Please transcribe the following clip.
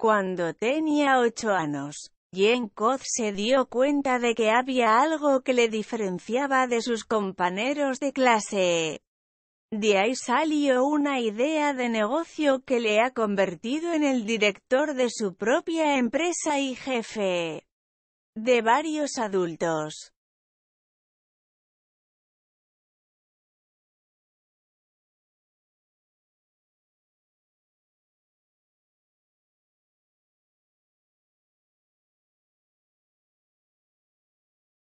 Cuando tenía ocho años, Koth se dio cuenta de que había algo que le diferenciaba de sus compañeros de clase. De ahí salió una idea de negocio que le ha convertido en el director de su propia empresa y jefe de varios adultos.